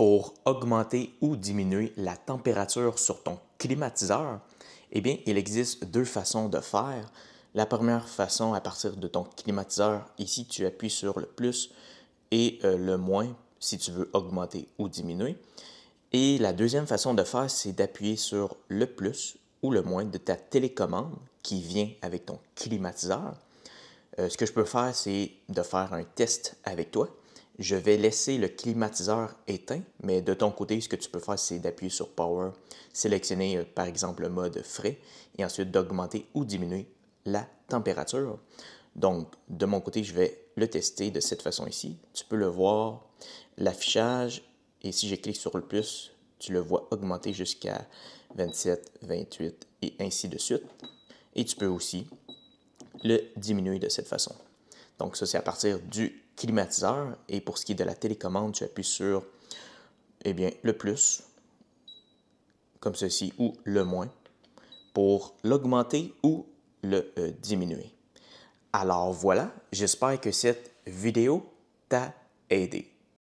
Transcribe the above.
pour augmenter ou diminuer la température sur ton climatiseur, eh bien, il existe deux façons de faire. La première façon, à partir de ton climatiseur, ici, tu appuies sur le plus et euh, le moins si tu veux augmenter ou diminuer. Et la deuxième façon de faire, c'est d'appuyer sur le plus ou le moins de ta télécommande qui vient avec ton climatiseur. Euh, ce que je peux faire, c'est de faire un test avec toi je vais laisser le climatiseur éteint, mais de ton côté, ce que tu peux faire, c'est d'appuyer sur Power, sélectionner euh, par exemple le mode frais et ensuite d'augmenter ou diminuer la température. Donc, de mon côté, je vais le tester de cette façon ici. Tu peux le voir, l'affichage, et si je clique sur le plus, tu le vois augmenter jusqu'à 27, 28 et ainsi de suite. Et tu peux aussi le diminuer de cette façon. Donc, ça, c'est à partir du climatiseur. Et pour ce qui est de la télécommande, tu appuies sur eh bien, le plus, comme ceci, ou le moins, pour l'augmenter ou le euh, diminuer. Alors voilà, j'espère que cette vidéo t'a aidé.